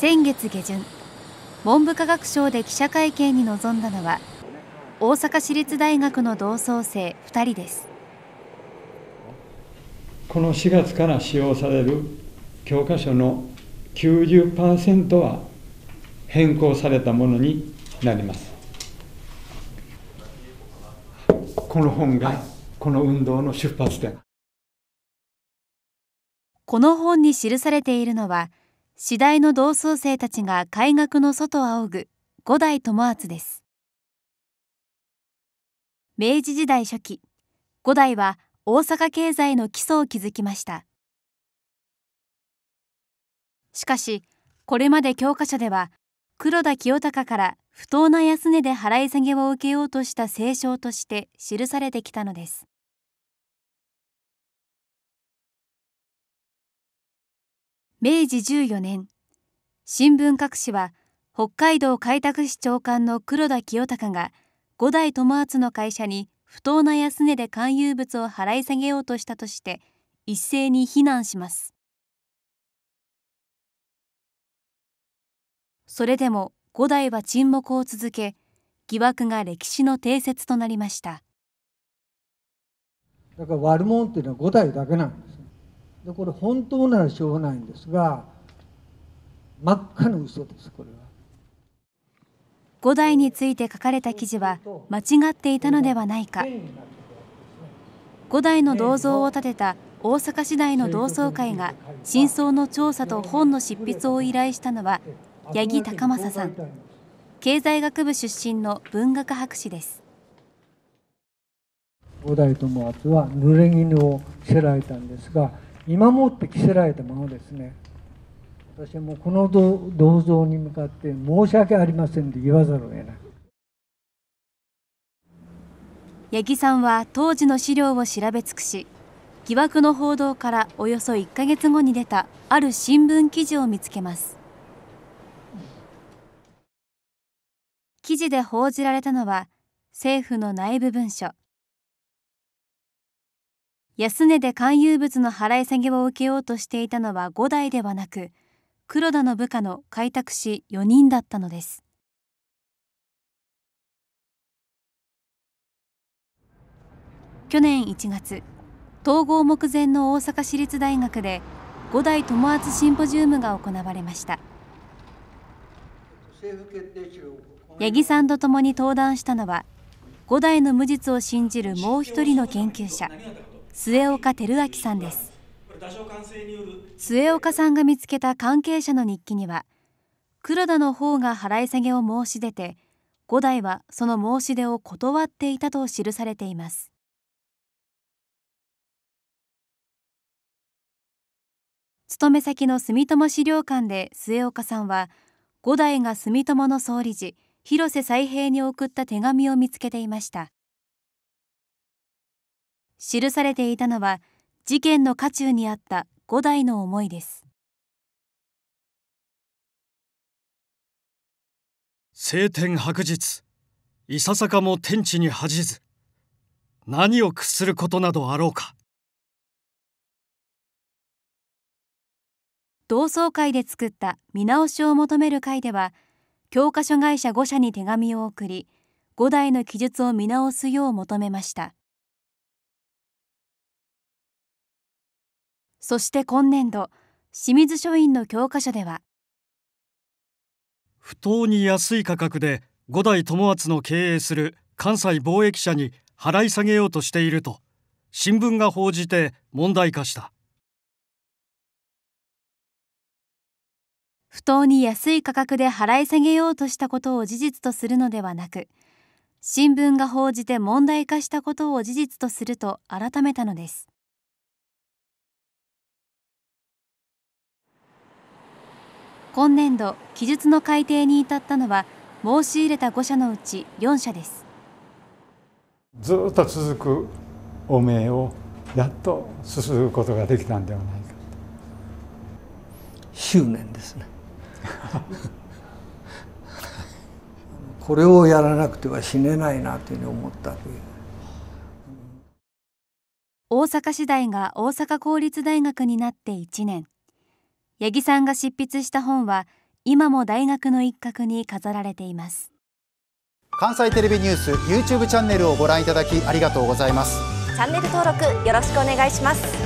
先月下旬文部科学省で記者会見に臨んだのは大阪市立大学の同窓生2人ですこの4月から使用される教科書の90%は変更されたものになりますこの本がこの運動の出発点この本に記されているのは「次第の同窓生たちが開学の外仰ぐ五代友厚です明治時代初期五代は大阪経済の基礎を築きましたしかしこれまで教科書では黒田清隆から不当な安値で払い下げを受けようとした清少として記されてきたのです明治14年新聞各紙は北海道開拓市長官の黒田清隆が五代友厚の会社に不当な安値で勧誘物を払い下げようとしたとして一斉に非難しますそれでも五代は沈黙を続け疑惑が歴史の定説となりましただから悪者っていうのは五代だけなんですでこれ本当ならしょうがないんですが真っ赤な嘘ですこれは。五代について書かれた記事は間違っていたのではないか五代の銅像を建てた大阪市内の同窓会が真相の調査と本の執筆を依頼したのは八木隆正さん経済学部出身の文学博士です五代友厚は濡れ衣を着せられたんですが今もって着せられたものですね私はもうこの銅像に向かって申し訳ありませんと言わざるを得ない八木さんは当時の資料を調べ尽くし疑惑の報道からおよそ1か月後に出たある新聞記事を見つけます記事で報じられたのは政府の内部文書安値で勧誘物の払い下げを受けようとしていたのは5代ではなく黒田の部下の開拓士4人だったのです去年1月統合目前の大阪市立大学で五代友厚シンポジウムが行われました八木さんと共に登壇したのは五代の無実を信じるもう一人の研究者末岡照明さんです末岡さんが見つけた関係者の日記には黒田の方が払い下げを申し出て五代はその申し出を断っていたと記されています勤め先の住友資料館で末岡さんは五代が住友の総理事広瀬再平に送った手紙を見つけていました記されていたのは事件の渦中にあった五代の思いです晴天白日いささかも天地に恥じず何を屈することなどあろうか同窓会で作った見直しを求める会では教科書会社5社に手紙を送り五代の記述を見直すよう求めましたそして今年度清水書院の教科書では不当に安い価格で五代友厚の経営する関西貿易社に払い下げようとしていると新聞が報じて問題化した不当に安い価格で払い下げようとしたことを事実とするのではなく新聞が報じて問題化したことを事実とすると改めたのです今年度記述の改定に至ったのは申し入れた5社のうち4社ですずっと続く汚名をやっとすすことができたんではないか執念ですね これをやらなくては死ねないなというふうに思ったという大阪市大が大阪公立大学になって1年八木さんが執筆した本は今も大学の一角に飾られています関西テレビニュース YouTube チャンネルをご覧いただきありがとうございますチャンネル登録よろしくお願いします